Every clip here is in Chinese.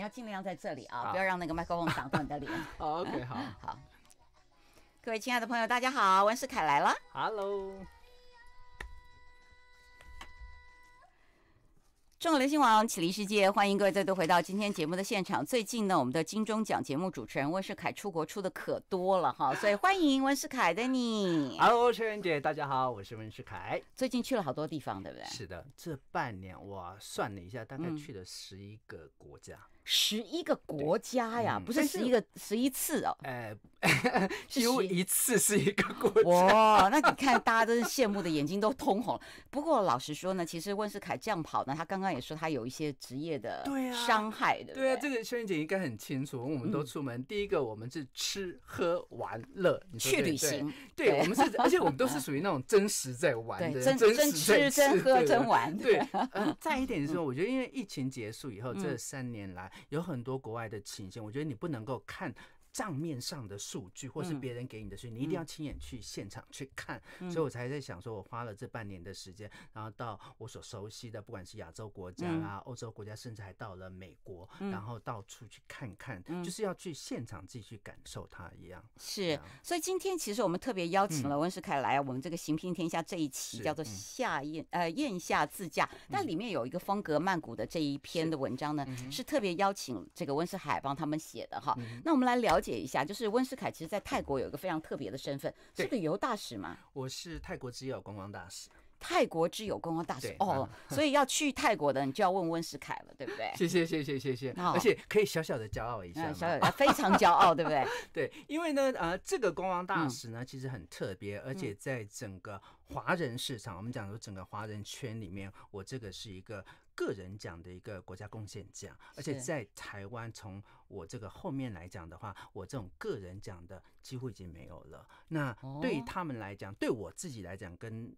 你要尽量在这里啊，不要让那个麦克风挡到你的脸。OK，好，好。各位亲爱的朋友，大家好，温世凯来了。Hello。中国流行网，启丽世界，欢迎各位再度回到今天节目的现场。最近呢，我们的金钟奖节目主持人温世凯出国出的可多了哈，所以欢迎温世凯的你。Hello，车元姐，大家好，我是温世凯。最近去了好多地方，对不对？是的，这半年我算了一下，大概去了十一个国家。十一个国家呀，不是十一个十一次哦。哎，十一次是一个国。哇，那你看大家都是羡慕的眼睛都通红。不过老实说呢，其实温世凯这样跑呢，他刚刚也说他有一些职业的对啊伤害的。对啊，这个萧小姐应该很清楚。我们都出门，第一个我们是吃喝玩乐，去旅行。对，我们是，而且我们都是属于那种真实在玩的，真真吃真喝真玩。对，再一点是说，我觉得因为疫情结束以后这三年来。有很多国外的情形，我觉得你不能够看。账面上的数据，或是别人给你的数据，你一定要亲眼去现场去看。所以我才在想，说我花了这半年的时间，然后到我所熟悉的，不管是亚洲国家啦、欧洲国家，甚至还到了美国，然后到处去看看，就是要去现场自己去感受它一样。是，所以今天其实我们特别邀请了温世凯来我们这个行平天下这一期，叫做夏宴呃宴下自驾。但里面有一个风格曼谷的这一篇的文章呢，是特别邀请这个温世海帮他们写的哈。那我们来了解。解一下，就是温斯凯其实，在泰国有一个非常特别的身份，是旅游大使嘛。我是泰国之友观光大使，泰国之友观光大使哦，所以要去泰国的你就要问温斯凯了，对不对？谢谢谢谢谢谢，而且可以小小的骄傲一下，小小的非常骄傲，对不对？对，因为呢，呃，这个观光大使呢，其实很特别，而且在整个华人市场，我们讲说整个华人圈里面，我这个是一个。个人奖的一个国家贡献奖，而且在台湾，从我这个后面来讲的话，我这种个人奖的几乎已经没有了。那对他们来讲，对我自己来讲，跟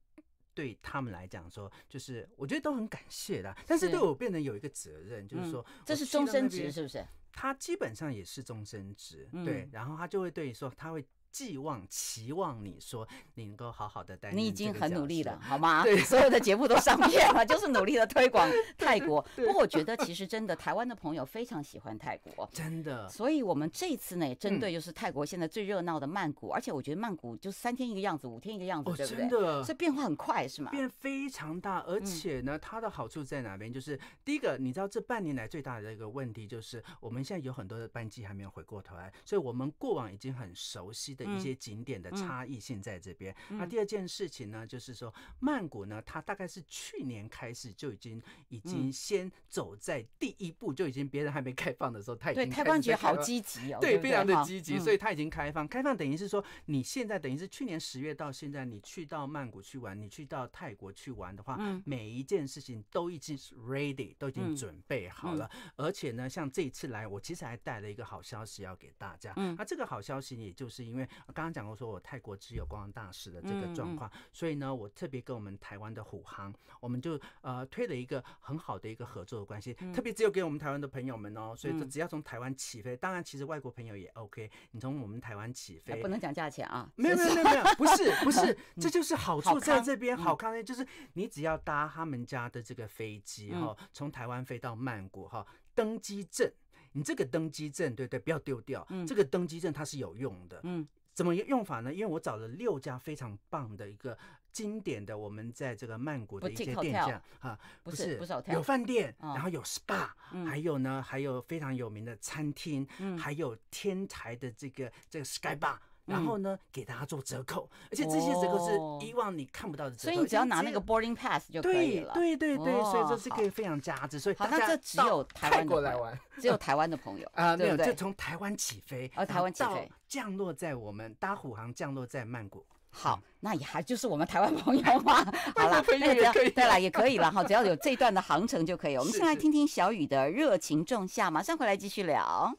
对他们来讲说，就是我觉得都很感谢的。但是对我变得有一个责任，就是说这是终身职，是不是？他基本上也是终身职，对，然后他就会对说他会。寄望期望你说你能够好好的待。你已经很努力了，好吗？对，所有的节目都上片了，就是努力的推广泰国。不过我觉得其实真的，台湾的朋友非常喜欢泰国，真的。所以，我们这次呢，针对就是泰国现在最热闹的曼谷，而且我觉得曼谷就三天一个样子，五天一个样子，对不对？真的，以变化很快是吗？变非常大，而且呢，它的好处在哪边？就是第一个，你知道这半年来最大的一个问题就是，我们现在有很多的班机还没有回过头来，所以我们过往已经很熟悉的。一些景点的差异性在这边。那第二件事情呢，就是说曼谷呢，它大概是去年开始就已经已经先走在第一步，就已经别人还没开放的时候，它已经开放觉对，好积极哦，对，非常的积极，所以它已经开放。开放等于是说，你现在等于是去年十月到现在，你去到曼谷去玩，你去到泰国去玩的话，每一件事情都已经是 ready，都已经准备好了。而且呢，像这一次来，我其实还带了一个好消息要给大家。嗯，那这个好消息也就是因为。刚刚讲过，说我泰国只有观光大使的这个状况，所以呢，我特别跟我们台湾的虎航，我们就呃推了一个很好的一个合作的关系，特别只有给我们台湾的朋友们哦，所以说只要从台湾起飞，当然其实外国朋友也 OK，你从我们台湾起飞，不能讲价钱啊，没有没有没有，不是不是，这就是好处在这边，好康的就是你只要搭他们家的这个飞机哈，从台湾飞到曼谷哈，登机证，你这个登机证对对，不要丢掉，这个登机证它是有用的，嗯。怎么用法呢？因为我找了六家非常棒的一个经典的，我们在这个曼谷的一些店家啊，不是，有饭店，然后有 SPA，还有呢，还有非常有名的餐厅，还有天台的这个这个 Sky Bar。然后呢，给大家做折扣，而且这些折扣是以往你看不到的折扣。所以你只要拿那个 boarding pass 就可以了。对对对所以是可以非常价值。所以好，那这只有台湾来玩，只有台湾的朋友 啊，没有就从台湾起飞，哦，台湾起飞，降落在我们搭虎航降落在曼谷。好，那也还就是我们台湾朋友嘛，好了，那也对了，也可以了哈，只要有这段的航程就可以。我们先来听听小雨的热情仲夏，马上回来继续聊。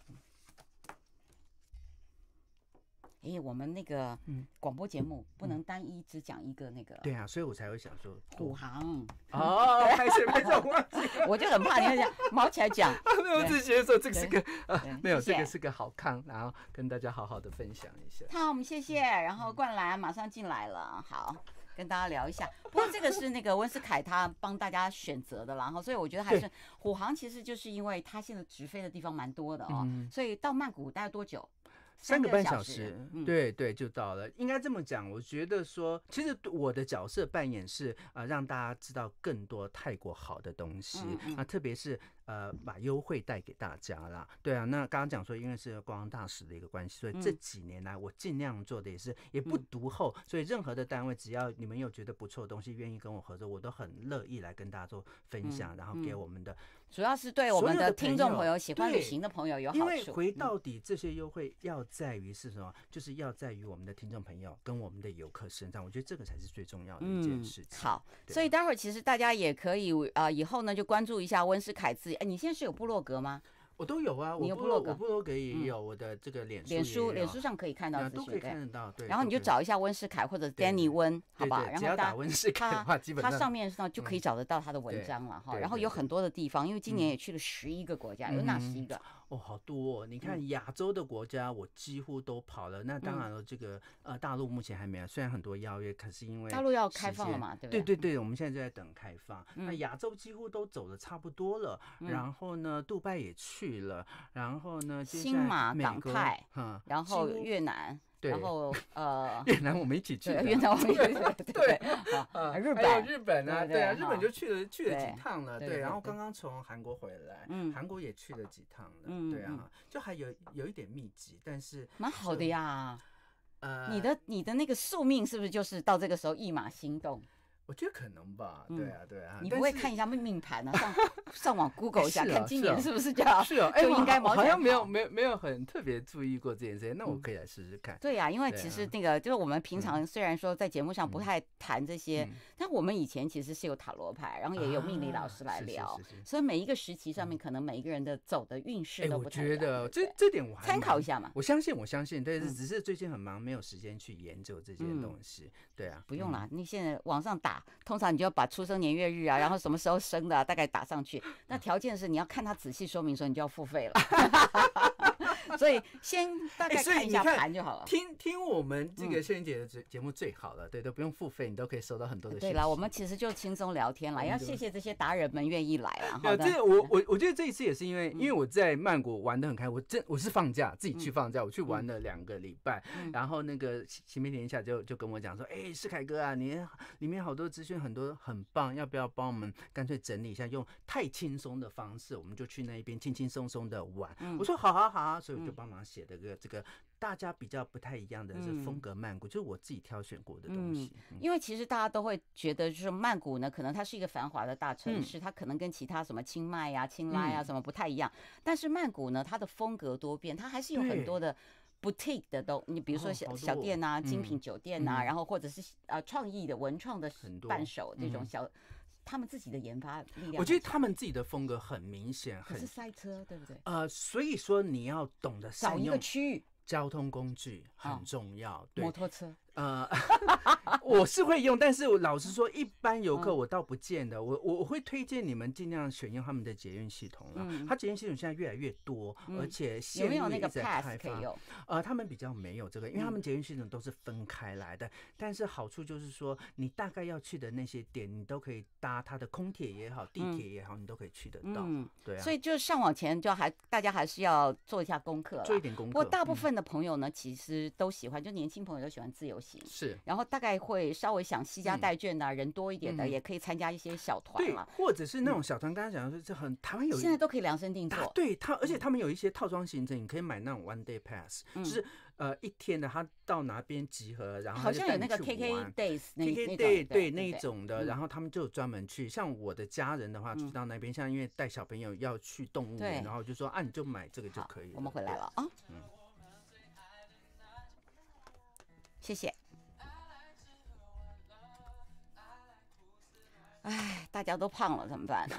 哎，我们那个广播节目不能单一只讲一个那个。对啊，所以我才会想说虎航。哦，没错没错，我就很怕你这样毛起来讲。没有这些的这个是个呃，没有这个是个好康，然后跟大家好好的分享一下。好，我们谢谢，然后灌篮马上进来了，好跟大家聊一下。不过这个是那个温斯凯他帮大家选择的，然后所以我觉得还是虎航其实就是因为他现在直飞的地方蛮多的哦，所以到曼谷待多久？三个半小时，对对，就到了。应该这么讲，我觉得说，其实我的角色扮演是呃，让大家知道更多泰国好的东西，啊，特别是呃，把优惠带给大家啦。对啊，那刚刚讲说，因为是观光大使的一个关系，所以这几年来，我尽量做的也是，也不独后，所以任何的单位，只要你们有觉得不错的东西，愿意跟我合作，我都很乐意来跟大家做分享，然后给我们的。主要是对我们的听众朋友、喜欢旅行的朋友有好处。因为回到底，这些优惠要在于是什么？就是要在于我们的听众朋友跟我们的游客身上。我觉得这个才是最重要的一件事情。好，所以待会儿其实大家也可以呃，以后呢就关注一下温斯凯自己。哎，你现在是有部落格吗？我都有啊，我不，我不都可以有我的这个脸脸书，脸书上可以看到，都可以看得到。对，然后你就找一下温世凯或者 Danny 温，好吧？好？然后他温世凯的话，基本上他上面上就可以找得到他的文章了哈。然后有很多的地方，因为今年也去了十一个国家，有哪十一个？哦，好多！哦！你看亚洲的国家，我几乎都跑了。那当然了，这个呃，大陆目前还没有，虽然很多邀约，可是因为大陆要开放了嘛，对对对对，我们现在就在等开放。那亚洲几乎都走的差不多了，然后呢，杜拜也去了，然后呢，新马港泰，然后越南。然后呃越南我们一起去，越南我们一起去，对啊，还有日本啊，对啊，日本就去了去了几趟了，对，然后刚刚从韩国回来，嗯，韩国也去了几趟了，对啊，就还有有一点密集，但是蛮好的呀，呃，你的你的那个宿命是不是就是到这个时候一马心动？我觉得可能吧，对啊，对啊。你不会看一下命命盘啊？上 上网 Google 一下，看今年是不是这样？是啊，哎，好像没有，没有，没有很特别注意过这件事情。那我可以来试试看。对呀，因为其实那个就是我们平常虽然说在节目上不太谈这些，但我们以前其实是有塔罗牌，然后也有命理老师来聊，所以每一个时期上面可能每一个人的走的运势都不太我觉得这这点我参考一下嘛。我相信，我相信，对，只是最近很忙，没有时间去研究这些东西。对啊，不用了，你现在网上打。通常你就要把出生年月日啊，然后什么时候生的，大概打上去。那 条件是你要看他仔细说明说，你就要付费了。所以先大概看一下盘就好了。听听我们这个炫颖姐的节节目最好了，对，都不用付费，你都可以收到很多的。对了，我们其实就轻松聊天了，要谢谢这些达人们愿意来了。啊，这我我我觉得这一次也是因为，因为我在曼谷玩的很开心，我真，我是放假自己去放假，我去玩了两个礼拜。然后那个前面天下就就跟我讲说，哎，世凯哥啊，你里面好多资讯，很多很棒，要不要帮我们干脆整理一下，用太轻松的方式，我们就去那一边轻轻松松的玩。我说好好好，所以。就帮忙写的个这个大家比较不太一样的是风格曼谷，就是我自己挑选过的东西。因为其实大家都会觉得，就是曼谷呢，可能它是一个繁华的大城市，它可能跟其他什么清迈呀、清莱呀什么不太一样。但是曼谷呢，它的风格多变，它还是有很多的 boutique 的都，你比如说小小店啊、精品酒店啊，然后或者是呃创意的文创的半手这种小。他们自己的研发力量，我觉得他们自己的风格很明显，很是塞车，对不对？呃，所以说你要懂得少一个区域，交通工具很重要，摩托车。呃，我是会用，但是我老实说，一般游客我倒不见的。我我我会推荐你们尽量选用他们的捷运系统了。嗯。捷运系统现在越来越多，而且新也在开发。呃，他们比较没有这个，因为他们捷运系统都是分开来的。但是好处就是说，你大概要去的那些点，你都可以搭它的空铁也好，地铁也好，你都可以去得到。嗯。对啊。所以就上网前就还大家还是要做一下功课。做一点功课。我大部分的朋友呢，其实都喜欢，就年轻朋友都喜欢自由。是，然后大概会稍微想几家带券呐，人多一点的也可以参加一些小团了，或者是那种小团。刚刚讲的是，这很台湾有，现在都可以量身定做。对他，而且他们有一些套装行程，你可以买那种 one day pass，就是呃一天的，他到哪边集合，然后好像有那个 KK days，KK d a y 对那一种的，然后他们就专门去。像我的家人的话，去到那边，像因为带小朋友要去动物园，然后就说啊，你就买这个就可以了。我们回来了啊，嗯。谢谢。哎，大家都胖了怎么办呢？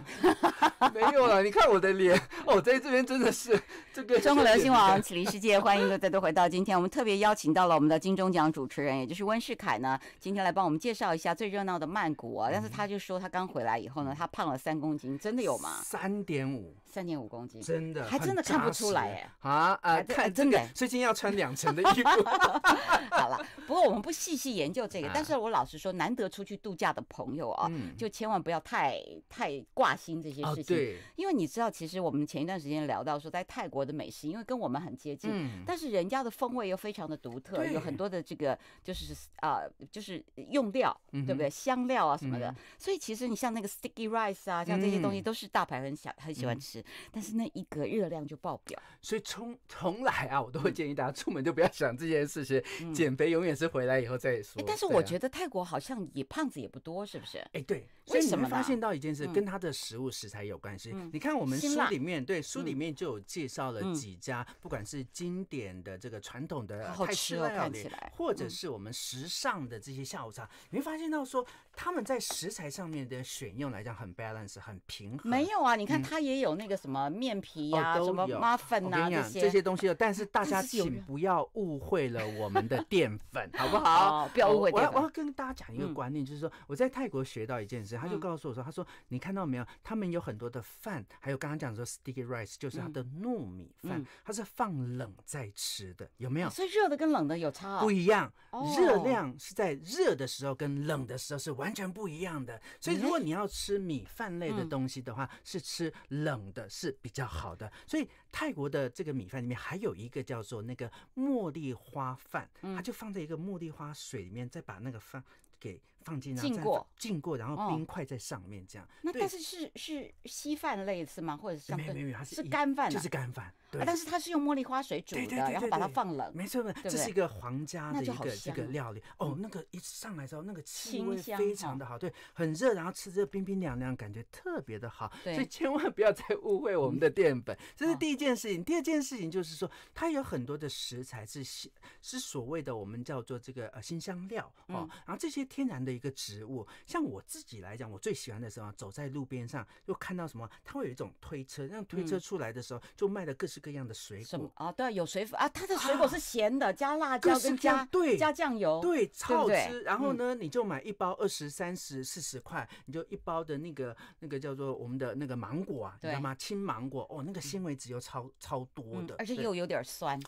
没有了，你看我的脸哦，在这边真的是这个。中国流行网麒麟世界，欢迎各位回到今天我们特别邀请到了我们的金钟奖主持人，也就是温世凯呢，今天来帮我们介绍一下最热闹的曼谷。但是他就说他刚回来以后呢，他胖了三公斤，真的有吗？三点五，三点五公斤，真的，还真的看不出来哎啊啊，看真的，最近要穿两层的衣服。好了，不过我们不细细研究这个，但是我老实说，难得出去度假的朋友啊，就。千万不要太太挂心这些事情，因为你知道，其实我们前一段时间聊到说，在泰国的美食，因为跟我们很接近，嗯，但是人家的风味又非常的独特，有很多的这个就是啊，就是用料，对不对？香料啊什么的，所以其实你像那个 sticky rice 啊，像这些东西都是大牌很想很喜欢吃，但是那一个热量就爆表。所以从从来啊，我都会建议大家出门就不要想这些事情，减肥永远是回来以后再说。但是我觉得泰国好像也胖子也不多，是不是？哎，对。所以你发现到一件事，跟它的食物食材有关系。你看我们书里面，对书里面就有介绍了几家，不管是经典的这个传统的泰式料理，或者是我们时尚的这些下午茶，你会发现到说。他们在食材上面的选用来讲很 balance 很平衡。没有啊，你看它也有那个什么面皮呀，什么米粉啊这些这些东西。但是大家请不要误会了我们的淀粉，好不好？不要误会。我要我要跟大家讲一个观念，就是说我在泰国学到一件事，他就告诉我说，他说你看到没有？他们有很多的饭，还有刚刚讲说 sticky rice 就是它的糯米饭，它是放冷再吃的，有没有？所以热的跟冷的有差，不一样。热量是在热的时候跟冷的时候是完。完全不一样的，所以如果你要吃米饭类的东西的话，是吃冷的是比较好的。所以泰国的这个米饭里面还有一个叫做那个茉莉花饭，它就放在一个茉莉花水里面，再把那个饭给。放进过，浸过，然后冰块在上面这样。那但是是是稀饭类是吗？或者是没有没有，它是干饭，就是干饭。对，但是它是用茉莉花水煮的，然后把它放冷。没错没错，这是一个皇家的一个这个料理。哦，那个一上来之后，那个清香非常的好，对，很热，然后吃着冰冰凉凉，感觉特别的好。所以千万不要再误会我们的淀粉，这是第一件事情。第二件事情就是说，它有很多的食材是是所谓的我们叫做这个呃新香料哦，然后这些天然的。一个植物，像我自己来讲，我最喜欢的是候，走在路边上，又看到什么？它会有一种推车，让推车出来的时候，就卖了各式各样的水果啊，对，有水果啊，它的水果是咸的，加辣椒跟加对加酱油，对，超好吃。然后呢，你就买一包二十三十四十块，你就一包的那个那个叫做我们的那个芒果啊，你知道吗？青芒果哦，那个纤维质又超超多的，而且又有点酸。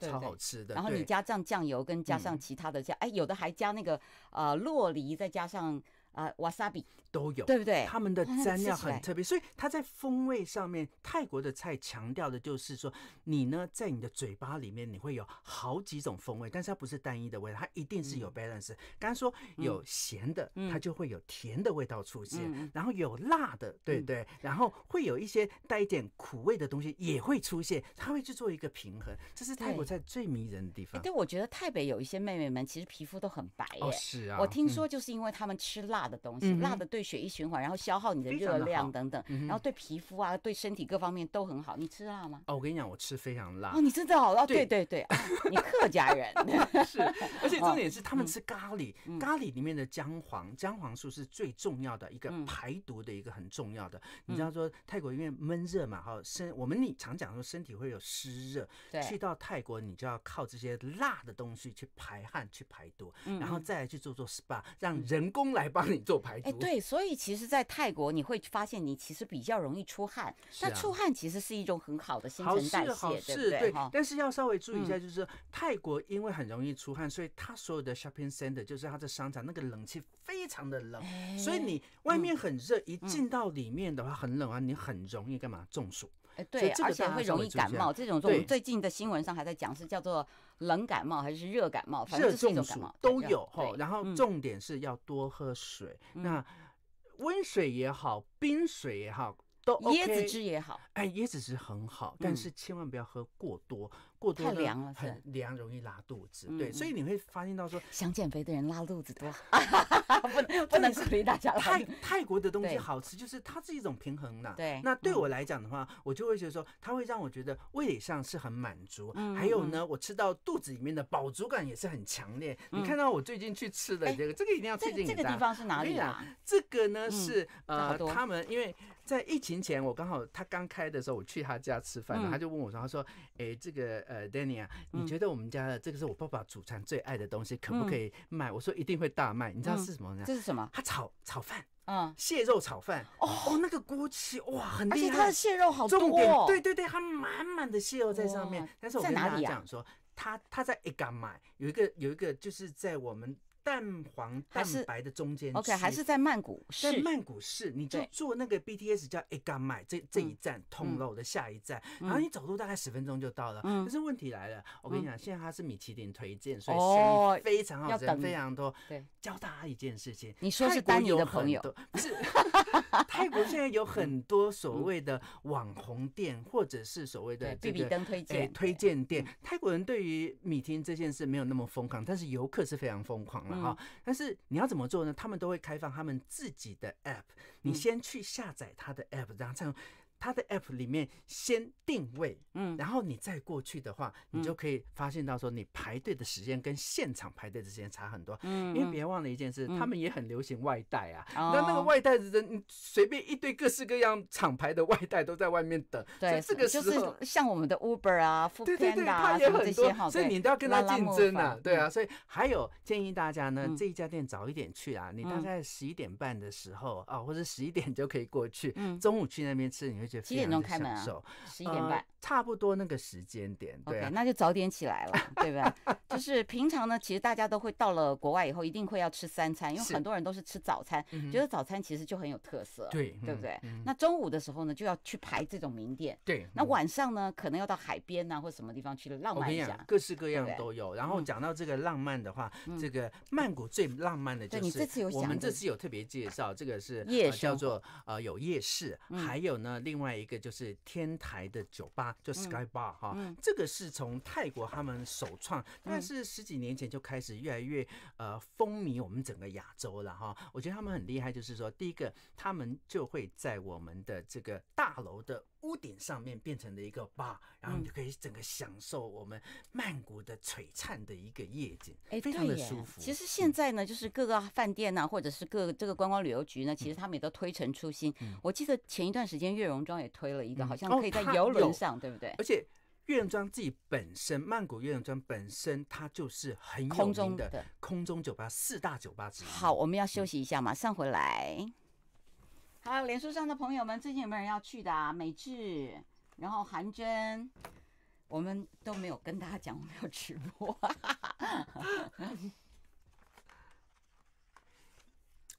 超好吃的，然后你加上酱油，跟加上其他的，酱，哎有的还加那个呃洛梨，再加上。啊，瓦萨比都有，对不对？他们的蘸料 很特别，所以它在风味上面，泰国的菜强调的就是说，你呢在你的嘴巴里面你会有好几种风味，但是它不是单一的味道，它一定是有 balance。刚刚说有咸的，它就会有甜的味道出现，然后有辣的，对对，然后会有一些带一点苦味的东西也会出现，它会去做一个平衡，这是泰国菜最迷人的地方。对，我觉得泰北有一些妹妹们，其实皮肤都很白，哦，是啊，我听说就是因为他们吃辣。的东西，辣的对血液循环，然后消耗你的热量等等，然后对皮肤啊，对身体各方面都很好。你吃辣吗？哦，我跟你讲，我吃非常辣。哦，你真的好辣，对对对，你客家人 是，而且重点是他们吃咖喱，咖喱里面的姜黄，姜黄素是最重要的一个排毒的一个很重要的。你知道说泰国因为闷热嘛，哈身我们你常讲说身体会有湿热，去到泰国你就要靠这些辣的东西去排汗、去排毒，然后再去做做 SPA，让人工来帮你。做排毒，哎对，所以其实，在泰国你会发现，你其实比较容易出汗。那、啊。出汗其实是一种很好的新陈代谢，对不对？对。但是要稍微注意一下，就是泰国因为很容易出汗，所以它所有的 shopping center 就是它的商场，那个冷气非常的冷，所以你外面很热，一进到里面的话很冷啊，你很容易干嘛中暑？哎，对。而且会容易感冒，这种中，最近的新闻上还在讲，是叫做。冷感冒还是热感冒，反正都是感冒都有哈。然后重点是要多喝水，那温水也好，冰水也好都椰子汁也好，哎，椰子汁很好，但是千万不要喝过多。太凉了，很凉容易拉肚子，对，所以你会发现到说，想减肥的人拉肚子多，不能不能鼓励大家。泰泰国的东西好吃，就是它是一种平衡的。对，那对我来讲的话，我就会觉得说，它会让我觉得味蕾上是很满足，还有呢，我吃到肚子里面的饱足感也是很强烈。你看到我最近去吃的这个，这个一定要推荐给大家。这个地方是哪里啊？这个呢是呃，他们因为在疫情前，我刚好他刚开的时候，我去他家吃饭，他就问我说，他说，哎，这个。呃，Danny 啊，你觉得我们家的这个是我爸爸祖传最爱的东西，可不可以卖？我说一定会大卖。你知道是什么呢？这是什么？他炒炒饭，嗯，蟹肉炒饭。哦，那个锅气哇，很，而且它的蟹肉好多。重点对对对，它满满的蟹肉在上面。但是我跟大家讲说，他他在一港买有一个有一个就是在我们。蛋黄蛋白的中间，OK，还是在曼谷市。曼谷市，你就坐那个 BTS 叫 e g a m i 这这一站，通路的下一站，然后你走路大概十分钟就到了。可是问题来了，我跟你讲，现在它是米其林推荐，所以生意非常好，非常多。对，教大家一件事情，你说是单有的朋友，不是？泰国现在有很多所谓的网红店，或者是所谓的对比灯推荐推荐店。泰国人对于米厅这件事没有那么疯狂，但是游客是非常疯狂了。好，但是你要怎么做呢？他们都会开放他们自己的 app，你先去下载他的 app，然后这样。它的 app 里面先定位，嗯，然后你再过去的话，你就可以发现到说你排队的时间跟现场排队的时间差很多，嗯，因为别忘了一件事，他们也很流行外带啊，那那个外带的人随便一堆各式各样厂牌的外带都在外面等，对，这个就是像我们的 Uber 啊、对对对，他也很多，所以你都要跟他竞争啊，对啊，所以还有建议大家呢，这一家店早一点去啊，你大概十一点半的时候啊，或者十一点就可以过去，中午去那边吃你会。几点钟开门啊？十一点半，差不多那个时间点。OK，那就早点起来了，对吧？就是平常呢，其实大家都会到了国外以后，一定会要吃三餐，因为很多人都是吃早餐，觉得早餐其实就很有特色，对，对不对？那中午的时候呢，就要去排这种名店。对，那晚上呢，可能要到海边啊，或什么地方去浪漫一下，各式各样都有。然后讲到这个浪漫的话，这个曼谷最浪漫的就是我们这次有特别介绍，这个是夜、叫做呃有夜市，还有呢另。另外一个就是天台的酒吧，就 Sky Bar 哈，这个是从泰国他们首创，但是十几年前就开始越来越呃风靡我们整个亚洲了哈。我觉得他们很厉害，就是说，第一个他们就会在我们的这个大楼的屋顶上面变成了一个 bar，然后你就可以整个享受我们曼谷的璀璨的一个夜景，哎，非常的舒服。其实现在呢，就是各个饭店呐，或者是各这个观光旅游局呢，其实他们也都推陈出新。我记得前一段时间月荣。装也推了一个，好像可以在游轮上，对不对？而且月亮庄自己本身，曼谷月亮庄本身它就是很有名的空中酒吧，四大酒吧之一。好，我们要休息一下马上回来。好，脸书上的朋友们，最近有没有人要去的？啊？美智，然后韩真，我们都没有跟大家讲我们要直播。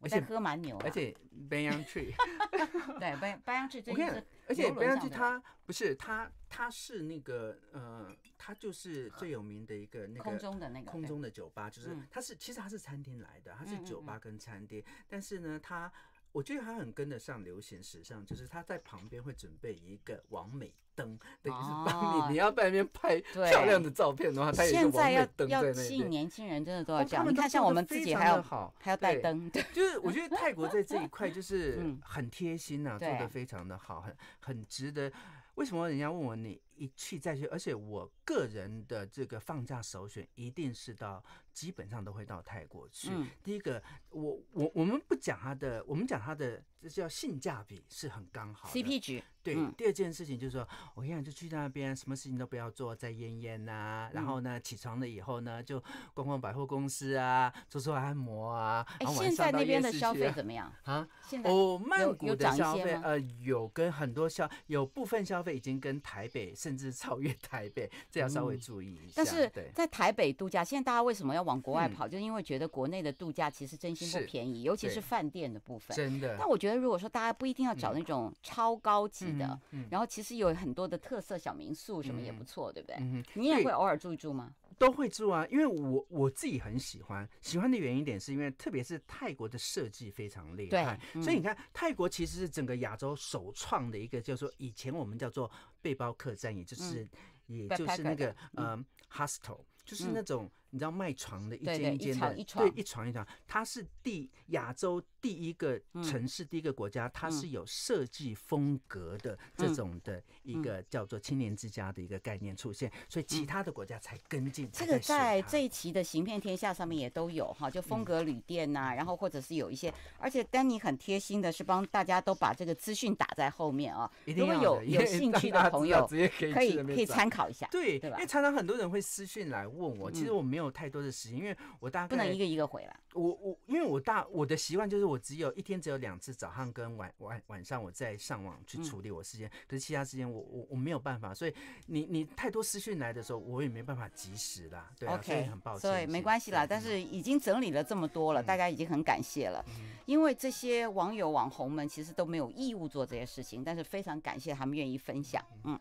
我在喝蛮牛，而且 b a y o n g Tree 对，Bayoung Tree 最厉害，而且 b a y o n g Tree 它不是，它它是那个呃，它就是最有名的一个那个，空中的那个，空中的酒吧，就是它是其实它是餐厅来的，它是酒吧跟餐厅，但是呢它。我觉得他很跟得上流行时尚，就是他在旁边会准备一个完美灯，等于是帮你，你要在那边拍漂亮的照片的话，他也是完美灯在那边。吸引年轻人，真的都要这样。你看，像我们自己还要还要带灯，就是我觉得泰国在这一块就是 很贴心呐，做的非常的好，很很值得。为什么人家问我你一去再去，而且我个人的这个放假首选一定是到。基本上都会到泰国去。第一个，我我我们不讲它的，我们讲它的，这叫性价比是很刚好。CP 值对。第二件事情就是说，我你讲，就去那边，什么事情都不要做，在烟烟呐。然后呢，起床了以后呢，就逛逛百货公司啊，做做按摩啊。哎，现在那边的消费怎么样啊？现在哦，曼谷的消费呃，有跟很多消，有部分消费已经跟台北甚至超越台北，这要稍微注意一下。但是在台北度假，现在大家为什么要？往国外跑，就是因为觉得国内的度假其实真心不便宜，尤其是饭店的部分。真的。但我觉得，如果说大家不一定要找那种超高级的，然后其实有很多的特色小民宿什么也不错，对不对？嗯你也会偶尔住一住吗？都会住啊，因为我我自己很喜欢。喜欢的原因点是因为，特别是泰国的设计非常厉害。所以你看，泰国其实是整个亚洲首创的一个叫做以前我们叫做背包客栈，也就是也就是那个嗯 hostel，就是那种。你知道卖床的，一间一间的，对，一床一床，它是第亚洲第一个城市，第一个国家，它是有设计风格的这种的一个叫做青年之家的一个概念出现，所以其他的国家才跟进。这个在这一期的行遍天下上面也都有哈，就风格旅店呐，然后或者是有一些，而且丹尼很贴心的是帮大家都把这个资讯打在后面啊，如果有有兴趣的朋友可以可以可以参考一下，对，因为常常很多人会私讯来问我，其实我没有。没有太多的时间，因为我大概不能一个一个回来。我我，因为我大我的习惯就是我只有一天只有两次，早上跟晚晚晚上我在上网去处理我时间，可是其他时间我我我没有办法，所以你你太多私讯来的时候，我也没办法及时啦，对啊，所以很抱歉。所以没关系啦，但是已经整理了这么多了，大家已经很感谢了，因为这些网友网红们其实都没有义务做这些事情，但是非常感谢他们愿意分享，嗯。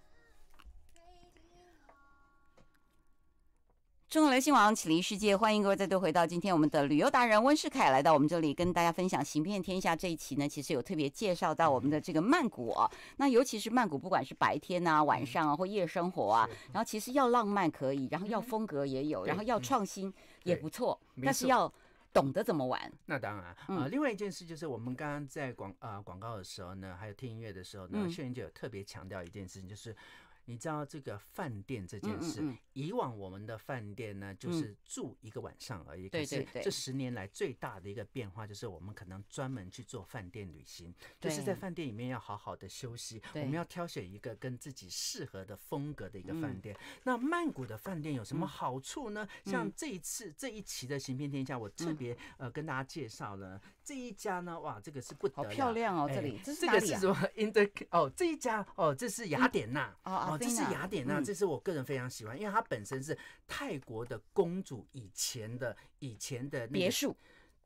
中国流行网启离世界，欢迎各位再度回到今天我们的旅游达人温世凯来到我们这里，跟大家分享行遍天下这一期呢，其实有特别介绍到我们的这个曼谷啊。那尤其是曼谷，不管是白天啊、晚上啊或夜生活啊，然后其实要浪漫可以，然后要风格也有，然后要创新也不错，但是要懂得怎么玩。那当然啊，另外一件事就是我们刚刚在广啊广告的时候呢，还有听音乐的时候呢，秀云姐有特别强调一件事情，就是。你知道这个饭店这件事，以往我们的饭店呢，就是住一个晚上而已。对对对。这十年来最大的一个变化就是，我们可能专门去做饭店旅行，就是在饭店里面要好好的休息。我们要挑选一个跟自己适合的风格的一个饭店。那曼谷的饭店有什么好处呢？像这一次这一期的行遍天下，我特别呃跟大家介绍了这一家呢。哇，这个是不得。好漂亮哦！这里。这个是什么？In the 哦这一家哦，这是雅典娜。哦。哦，这是雅典娜，这是我个人非常喜欢，因为它本身是泰国的公主以前的以前的别墅。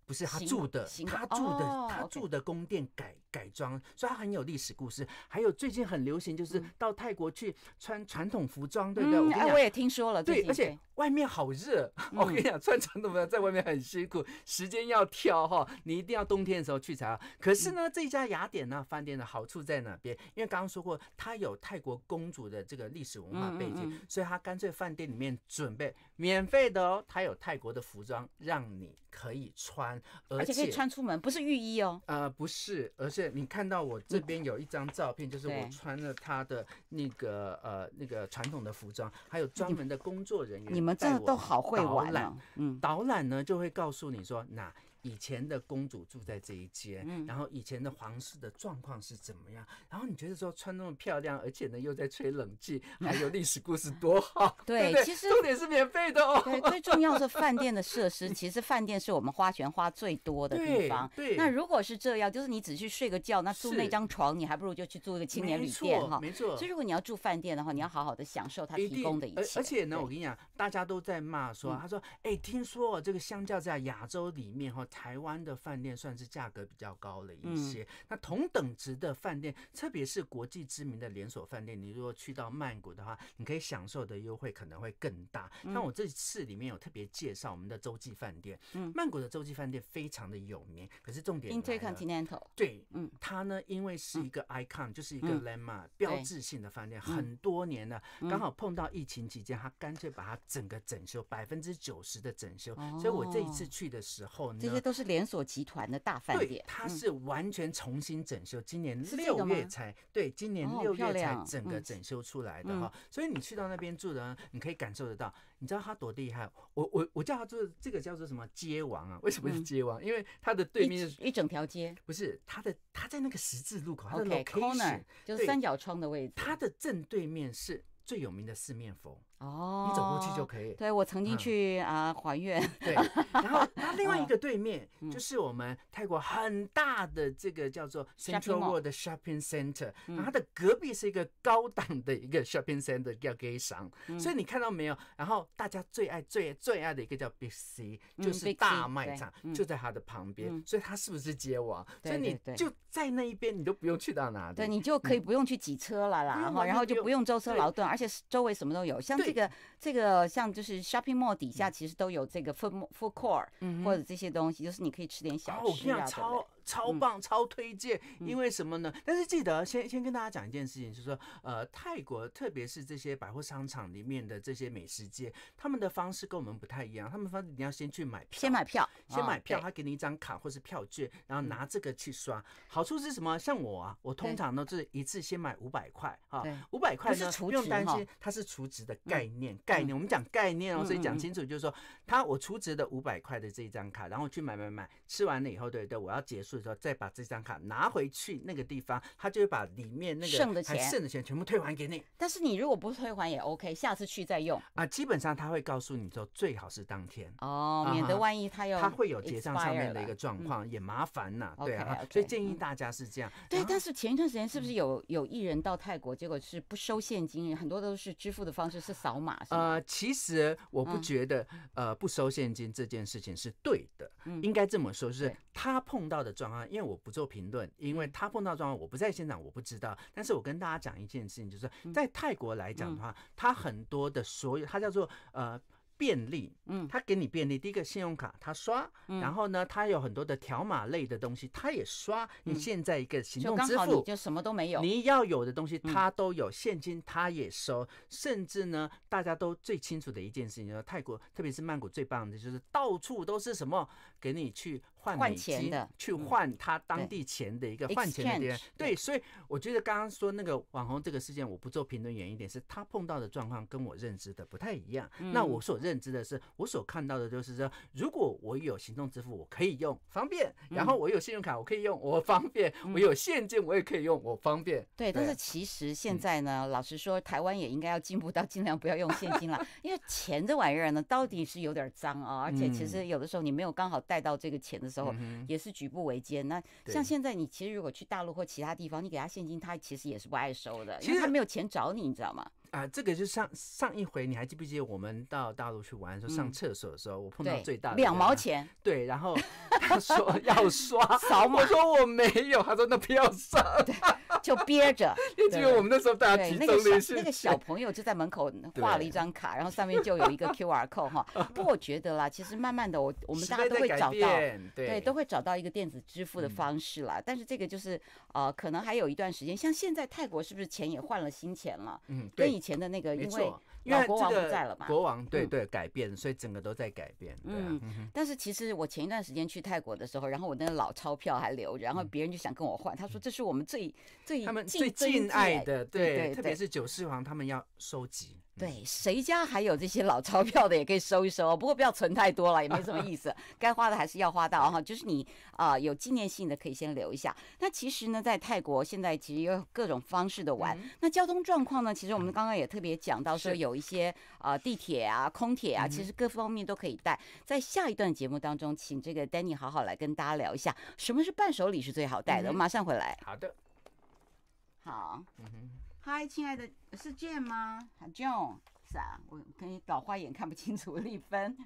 不是他住的，他住的，他住的宫殿改改装，所以他很有历史故事。还有最近很流行，就是到泰国去穿传统服装，对不对？哎，我也听说了。对，而且外面好热，我跟你讲，穿传统服装在外面很辛苦，时间要挑哈，你一定要冬天的时候去才好。可是呢，这家雅典娜饭店的好处在哪边？因为刚刚说过，它有泰国公主的这个历史文化背景，所以他干脆饭店里面准备免费的哦，他有泰国的服装让你可以穿。而且可以穿出门，不是浴衣哦。呃，不是，而是你看到我这边有一张照片，就是我穿了他的那个呃那个传统的服装，还有专门的工作人员。你们这都好会玩啊！嗯，导览呢就会告诉你说哪。以前的公主住在这一间，然后以前的皇室的状况是怎么样？然后你觉得说穿那么漂亮，而且呢又在吹冷气，还有历史故事多好？对，其实重点是免费的哦。对，最重要是饭店的设施。其实饭店是我们花钱花最多的地方。对，那如果是这样，就是你只去睡个觉，那住那张床，你还不如就去住一个青年旅店哈。没错。所以如果你要住饭店的话，你要好好的享受它提供的。一切。而且呢，我跟你讲，大家都在骂说，他说，哎，听说这个相较在亚洲里面哈。台湾的饭店算是价格比较高了一些，那同等值的饭店，特别是国际知名的连锁饭店，你如果去到曼谷的话，你可以享受的优惠可能会更大。像我这次里面有特别介绍我们的洲际饭店，嗯、曼谷的洲际饭店非常的有名，可是重点，Intercontinental，对，嗯，它呢因为是一个 icon，就是一个 landmark 标志性的饭店，很多年了，刚好碰到疫情期间，它干脆把它整个整修，百分之九十的整修，所以我这一次去的时候呢。都是连锁集团的大饭店，它是完全重新整修，今年六月才对，今年六月才整个整修出来的。所以你去到那边住的，你可以感受得到。你知道他多厉害？我我我叫他做这个叫做什么街王啊？为什么是街王？因为他的对面是一整条街，不是他的他在那个十字路口，corner 就是三角窗的位置，他的正对面是。最有名的四面佛哦，你走过去就可以。对，我曾经去啊还愿。对，然后它 另外一个对面就是我们泰国很大的这个叫做 Central World Shopping Center，它的隔壁是一个高档的一个 shopping center 叫 G a y Song。所以你看到没有？然后大家最爱最最爱的一个叫 B C，就是大卖场，就在它的旁边。所以它是不是街王？所以你就在那一边，你都不用去到哪。里，对，你就可以不用去挤车了啦，然后就不用舟车劳顿。而且周围什么都有，像这个、这个，像就是 shopping mall 底下其实都有这个 f o l l f o o d c o u r t 或者这些东西，就是你可以吃点小吃的。超棒，超推荐！因为什么呢？但是记得先先跟大家讲一件事情，就是说，呃，泰国特别是这些百货商场里面的这些美食街，他们的方式跟我们不太一样。他们方式你要先去买票，先买票，先买票，他给你一张卡或是票券，然后拿这个去刷。好处是什么？像我啊，我通常呢是一次先买五百块啊，五百块呢不用担心，它是储值的概念，概念。我们讲概念哦，所以讲清楚就是说，他我储值的五百块的这一张卡，然后去买买买，吃完了以后，对对，我要结束。所以说，再把这张卡拿回去那个地方，他就会把里面那个剩的钱、剩的钱全部退还给你。但是你如果不退还也 OK，下次去再用啊。基本上他会告诉你说，最好是当天哦，免得万一他有他会有结账上面的一个状况，也麻烦呐，对啊。所以建议大家是这样。对，但是前一段时间是不是有有艺人到泰国，结果是不收现金，很多都是支付的方式是扫码呃，其实我不觉得呃不收现金这件事情是对的，应该这么说，是他碰到的。状况，因为我不做评论，因为他碰到状况，我不在现场，我不知道。但是我跟大家讲一件事情，就是在泰国来讲的话，它很多的所有，它叫做呃便利，嗯，它给你便利。第一个，信用卡它刷，然后呢，它有很多的条码类的东西，它也刷。你现在一个行动支付，就什么都没有，你要有的东西它都有，现金它也收，甚至呢，大家都最清楚的一件事情，就是泰国，特别是曼谷最棒的就是到处都是什么给你去。换钱的去换他当地钱的一个换钱的店，对，所以我觉得刚刚说那个网红这个事件，我不做评论。远一点是他碰到的状况跟我认知的不太一样。那我所认知的是，我所看到的就是说，如果我有行动支付，我可以用方便；然后我有信用卡，我可以用，我方便；我有现金，我也可以用，我方便。对，但是其实现在呢，老实说，台湾也应该要进步到尽量不要用现金了，因为钱这玩意儿呢，到底是有点脏啊，而且其实有的时候你没有刚好带到这个钱的。时候也是举步维艰。那像现在你其实如果去大陆或其他地方，你给他现金，他其实也是不爱收的，因为他没有钱找你，你知道吗？啊，这个就上上一回，你还记不记得我们到大陆去玩的时候，上厕所的时候，我碰到最大的两毛钱，对，然后他说要刷，扫我说我没有，他说那不要刷。就憋着，因为我们那时候大家集中联系，那个小朋友就在门口 画了一张卡，然后上面就有一个 Q R code 哈。不过我觉得啦，其实慢慢的，我我们大家都会找到，对，都会找到一个电子支付的方式啦。但是这个就是呃，可能还有一段时间。像现在泰国是不是钱也换了新钱了？嗯，跟以前的那个因为。因为这个国王对对改变，所以整个都在改变。嗯，但是其实我前一段时间去泰国的时候，然后我那个老钞票还留，着，然后别人就想跟我换，他说这是我们最最他们最敬爱的，对，特别是九世皇，他们要收集。对，谁家还有这些老钞票的也可以收一收，不过不要存太多了，也没什么意思。该花的还是要花到哈，就是你啊有纪念性的可以先留一下。那其实呢，在泰国现在其实有各种方式的玩。那交通状况呢？其实我们刚刚也特别讲到说，有一些啊地铁啊、空铁啊，其实各方面都可以带。在下一段节目当中，请这个 Danny 好好来跟大家聊一下什么是伴手礼是最好带的。我马上回来。好的。好。嗯哼。嗨，亲爱的，是 John 吗？John，是啊，我跟你老花眼看不清楚，丽分。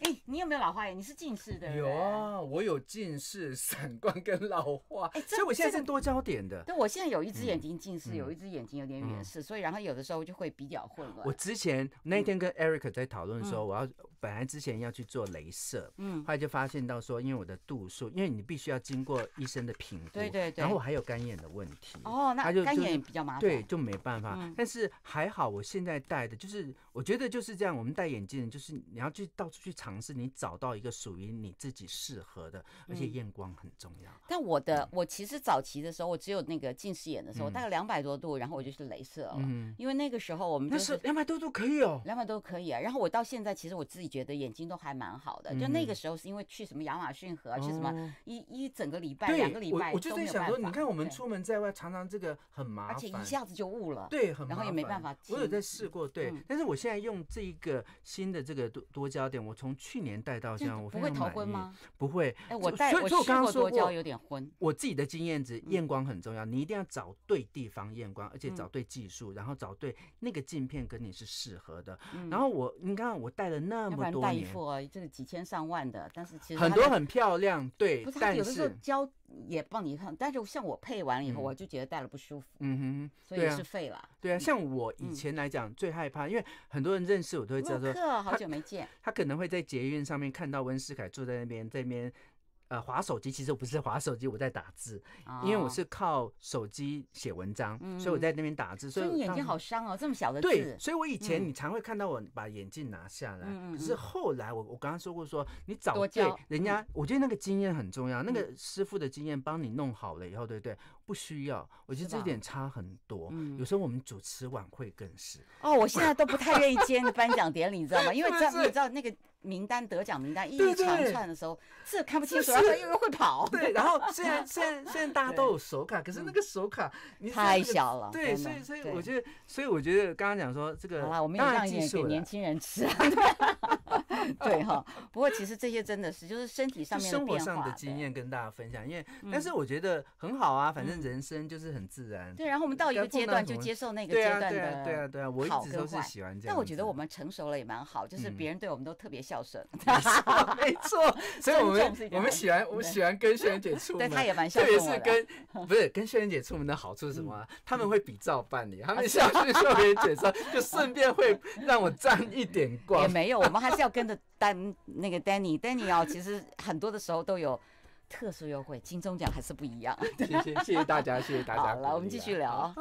哎，你有没有老花眼？你是近视的。有啊，我有近视、散光跟老花，所以我现在是多焦点的。对，我现在有一只眼睛近视，有一只眼睛有点远视，所以然后有的时候就会比较混乱。我之前那一天跟 Eric 在讨论说，我要本来之前要去做镭射，嗯，后来就发现到说，因为我的度数，因为你必须要经过医生的评估，对对对，然后我还有干眼的问题，哦，那干眼比较麻烦，对，就没办法。但是还好，我现在戴的就是，我觉得就是这样。我们戴眼镜就是你要去到处去查。尝试你找到一个属于你自己适合的，而且验光很重要。但我的我其实早期的时候，我只有那个近视眼的时候，大概两百多度，然后我就去镭射了。嗯，因为那个时候我们那是两百多度可以哦，两百多可以啊。然后我到现在其实我自己觉得眼睛都还蛮好的，就那个时候是因为去什么亚马逊河，去什么一一整个礼拜两个礼拜我就在想说，你看我们出门在外，常常这个很麻烦，而且一下子就悟了。对，很然后也没办法。我有在试过，对，但是我现在用这一个新的这个多多焦点，我从去年戴到这样，我非常满意。不会，哎，我戴，所以我刚刚说，我有点昏。我自己的经验值，验光很重要，你一定要找对地方验光，而且找对技术，然后找对那个镜片跟你是适合的。然后我，你看我戴了那么多年，一副这个几千上万的，但是其实很多很漂亮，对，但是。也帮你看，但是像我配完了以后，我就觉得戴了不舒服，嗯哼，所以是废了。对啊，像我以前来讲，最害怕，因为很多人认识我都会知道说，好久没见，他可能会在捷运上面看到温世凯坐在那边，在那边。呃，划手机其实我不是划手机，我在打字，因为我是靠手机写文章，所以我在那边打字。所以你眼睛好伤哦，这么小的字。对，所以我以前你常会看到我把眼镜拿下来。可是后来我我刚刚说过，说你找对人家，我觉得那个经验很重要，那个师傅的经验帮你弄好了以后，对不对？不需要，我觉得这点差很多。有时候我们主持晚会更是。哦，我现在都不太愿意个颁奖典礼，你知道吗？因为你知道那个。名单得奖名单一长串的时候，这看不清楚，啊，且因为会跑。对，然后虽然现然现在大家都有手卡，可是那个手卡太小了。对，所以所以我觉得，所以我觉得刚刚讲说这个，我们一点给年轻人吃。对哈，不过其实这些真的是就是身体上面。生活上的经验跟大家分享，因为但是我觉得很好啊，反正人生就是很自然。对，然后我们到一个阶段就接受那个阶段的。对啊对啊对啊，我一直都是喜欢这样。但我觉得我们成熟了也蛮好，就是别人对我们都特别笑。笑声，没错，没错。所以我们我们喜欢我们喜欢跟轩姐出门，对，她也蛮孝特别是跟不是跟轩姐出门的好处是什么？他们会比照办理，他们孝去秀莲姐，说就顺便会让我沾一点光。也没有，我们还是要跟着丹那个 Danny Danny 哦，其实很多的时候都有特殊优惠，金钟奖还是不一样。谢谢谢谢大家，谢谢大家。好了，我们继续聊。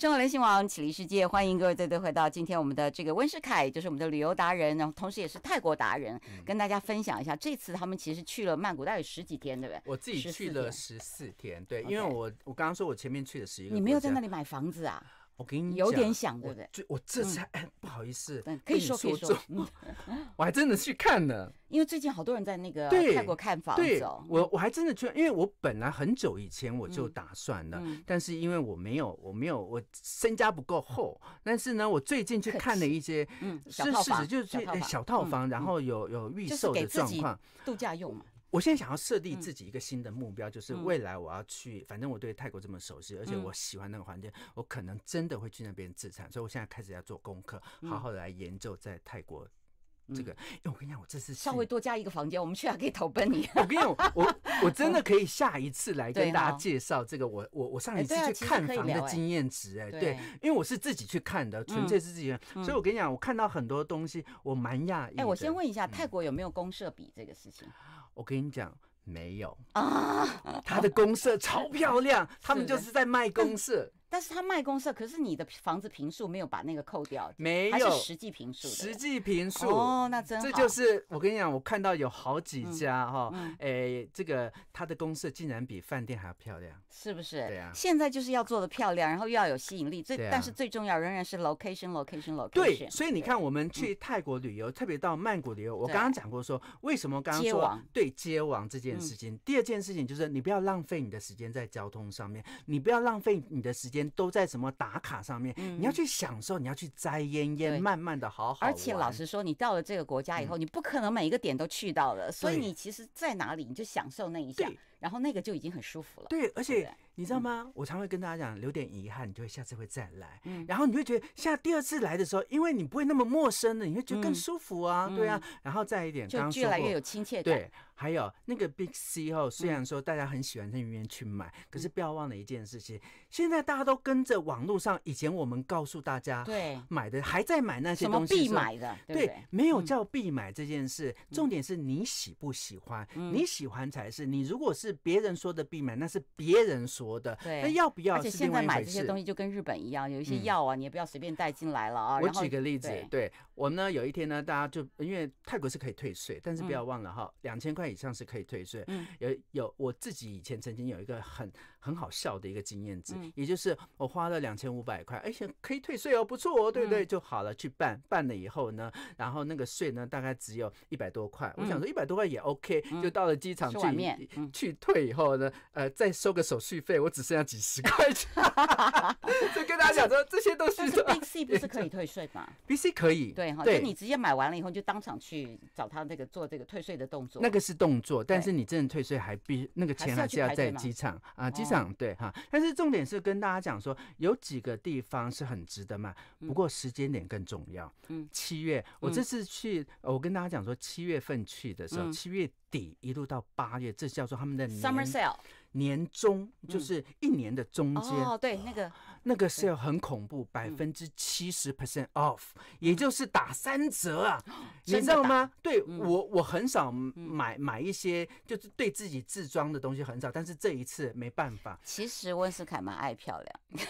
生活雷明网，启立世界，欢迎各位再度回到今天我们的这个温世凯，就是我们的旅游达人，然后同时也是泰国达人，跟大家分享一下这次他们其实去了曼谷，大有十几天，对不对？我自己去了十四天，对，因为我我刚刚说我前面去了十一个，你没有在那里买房子啊？我给你有点想，对不对？就我这次，哎，不好意思，可以说说。我还真的去看呢。因为最近好多人在那个泰国看房子。对，我我还真的去，因为我本来很久以前我就打算了，但是因为我没有，我没有，我身家不够厚。但是呢，我最近去看了一些，嗯，是事实，就是小套房，然后有有预售的状况，度假用嘛。我现在想要设立自己一个新的目标，就是未来我要去，反正我对泰国这么熟悉，而且我喜欢那个环境，我可能真的会去那边自产，所以我现在开始要做功课，好好的来研究在泰国这个。因为我跟你讲，我这次稍微多加一个房间，我们去还可以投奔你。我跟你讲，我 我真的可以下一次来跟大家介绍这个，我我我上一次去看房的经验值，哎，对，因为我是自己去看的，纯粹是自己，所以我跟你讲，我看到很多东西，我蛮讶异。哎，我先问一下，泰国有没有公社比这个事情？我跟你讲，没有啊，他的公社超漂亮，他们就是在卖公社。但是他卖公社，可是你的房子平数没有把那个扣掉，没有，实际平数实际平数。哦，那真好。这就是我跟你讲，我看到有好几家哈，哎，这个他的公社竟然比饭店还要漂亮，是不是？对啊，现在就是要做的漂亮，然后又要有吸引力，最，但是最重要仍然是 location，location，location。对，所以你看我们去泰国旅游，特别到曼谷旅游，我刚刚讲过说为什么刚刚对接王这件事情，第二件事情就是你不要浪费你的时间在交通上面，你不要浪费你的时间。都在什么打卡上面？你要去享受，你要去摘烟烟，慢慢的好好。而且老实说，你到了这个国家以后，你不可能每一个点都去到了，所以你其实在哪里，你就享受那一下。然后那个就已经很舒服了。对，而且你知道吗？我常会跟大家讲，留点遗憾，你就会下次会再来。嗯，然后你会觉得下第二次来的时候，因为你不会那么陌生的，你会觉得更舒服啊。对啊。然后再一点，就越来越有亲切感。对，还有那个 Big C 哦，虽然说大家很喜欢在里面去买，可是不要忘了一件事情，现在大家都跟着网络上，以前我们告诉大家，对，买的还在买那些东西必买的，对，没有叫必买这件事。重点是你喜不喜欢，你喜欢才是你如果是。别人说的必买，那是别人说的，对，那要不要？而且现在买这些东西就跟日本一样，有一些药啊，你也不要随便带进来了啊。我举个例子，对我呢，有一天呢，大家就因为泰国是可以退税，但是不要忘了哈，两千块以上是可以退税。有有，我自己以前曾经有一个很。很好笑的一个经验值，也就是我花了两千五百块，哎，可以退税哦，不错哦，对不对？就好了，去办，办了以后呢，然后那个税呢，大概只有一百多块。我想说，一百多块也 OK，就到了机场去去退以后呢，呃，再收个手续费，我只剩下几十块。钱，就跟大家讲说，这些都是。但是 BC 不是可以退税吗？BC 可以。对哈，就你直接买完了以后，就当场去找他那个做这个退税的动作。那个是动作，但是你真正退税还必那个钱还是要在机场啊，机。想对哈，但是重点是跟大家讲说，有几个地方是很值得买，不过时间点更重要。嗯，七月我这次去，我跟大家讲说，七月份去的时候，七月底一路到八月，这叫做他们的。年终就是一年的中间，哦，对，那个那个是要很恐怖，百分之七十 percent off，也就是打三折啊，你知道吗？对我我很少买买一些就是对自己自装的东西很少，但是这一次没办法。其实温斯凯蛮爱漂亮，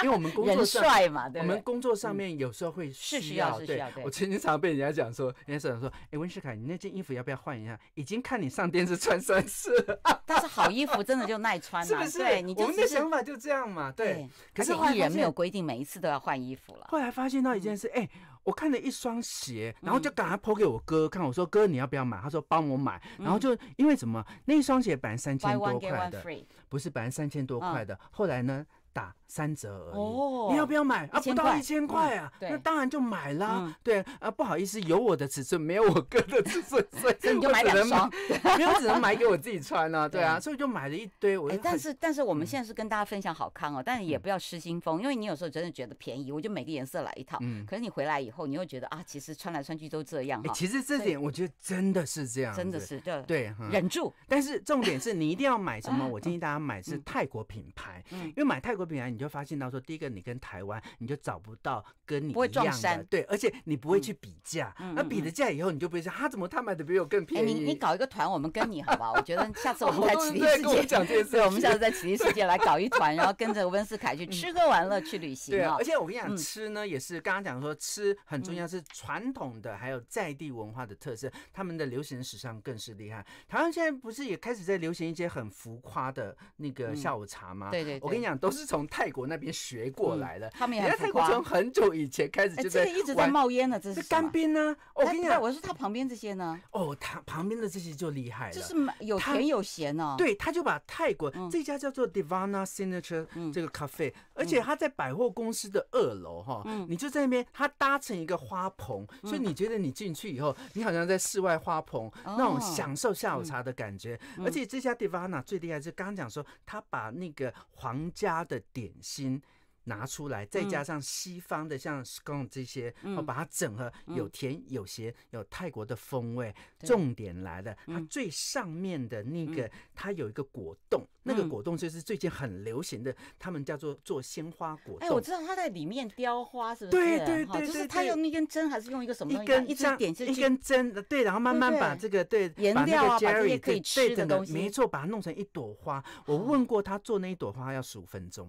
因为我们工作 帅嘛，对，我们工作上面有时候会是需要，对，我曾经常被人家讲说，人家说说，哎，温斯凯你那件衣服要不要换一下？已经看你上电视穿三次，但是好衣服真的。就耐穿了，对，我们的想法就这样嘛，对。可是艺人没有规定每一次都要换衣服了。后来发现到一件事，哎，我看了一双鞋，然后就赶快剖给我哥看，我说哥你要不要买？他说帮我买。然后就因为什么？那一双鞋本来三千多块的，不是本来三千多块的。后来呢打。三折而已，你要不要买啊？不到一千块啊，那当然就买啦。对啊，不好意思，有我的尺寸，没有我哥的尺寸，所以你就买两双，没有只能买给我自己穿啊。对啊，所以就买了一堆。但是但是我们现在是跟大家分享好看哦，但也不要失心疯，因为你有时候真的觉得便宜，我就每个颜色来一套。嗯，可是你回来以后，你会觉得啊，其实穿来穿去都这样。其实这点我觉得真的是这样，真的是对对，忍住。但是重点是你一定要买什么？我建议大家买是泰国品牌，嗯、因为买泰国品牌你。你就发现到说，第一个你跟台湾，你就找不到跟你一样的，对，而且你不会去比价，那比了价以后，你就不会想他怎么他买的比我更便宜。你你搞一个团，我们跟你好不好？我觉得下次我们再启迪世界，我们下次再启迪世界来搞一团，然后跟着温思凯去吃喝玩乐去旅行。对，而且我跟你讲，吃呢也是刚刚讲说吃很重要，是传统的，还有在地文化的特色，他们的流行史上更是厉害。台湾现在不是也开始在流行一些很浮夸的那个下午茶吗？对对，我跟你讲，都是从泰。国那边学过来的，他们也在泰国从很久以前开始就在一直在冒烟呢，这是干冰呢。我跟你讲，我说他旁边这些呢，哦，他旁边的这些就厉害了，就是有甜有咸哦。对，他就把泰国这家叫做 d i v a n a Signature 这个咖啡，而且他在百货公司的二楼哈，你就在那边，他搭成一个花棚，所以你觉得你进去以后，你好像在室外花棚那种享受下午茶的感觉。而且这家 d i v a n a 最厉害，就刚刚讲说，他把那个皇家的点。心拿出来，再加上西方的像 scone 这些，然把它整合，有甜有咸，有泰国的风味。重点来了，它最上面的那个，它有一个果冻，那个果冻就是最近很流行的，他们叫做做鲜花果冻。哎，我知道它在里面雕花，是不是？对对对，就是他用那根针，还是用一个什么一根一点一根针？对，然后慢慢把这个对颜料把那些可以吃的东西，没错，把它弄成一朵花。我问过他，做那一朵花要十五分钟。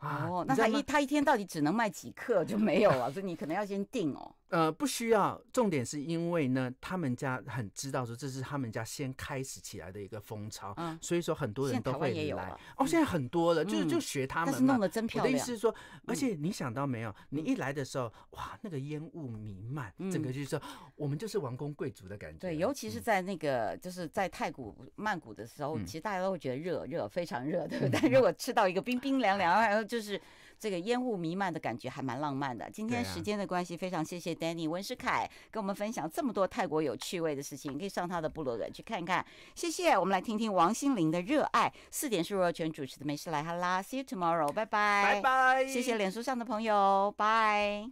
哦，那他一他一天到底只能卖几克就没有了，所以你可能要先定哦。呃，不需要，重点是因为呢，他们家很知道说这是他们家先开始起来的一个风潮，所以说很多人都会来。哦，现在很多了，就是就学他们但是弄得真漂亮。我的意思是说，而且你想到没有？你一来的时候，哇，那个烟雾弥漫，整个就是说，我们就是王公贵族的感觉。对，尤其是在那个就是在泰国曼谷的时候，其实大家都会觉得热热非常热，对不对？但如果吃到一个冰冰凉凉，然后。就是这个烟雾弥漫的感觉还蛮浪漫的。今天时间的关系，非常谢谢 Danny 文世凯跟我们分享这么多泰国有趣味的事情，可以上他的部落格去看一看。谢谢，我们来听听王心凌的《热爱》。四点是若泉主持的，没事来哈啦，See you tomorrow，拜拜，拜拜，谢谢脸书上的朋友，拜。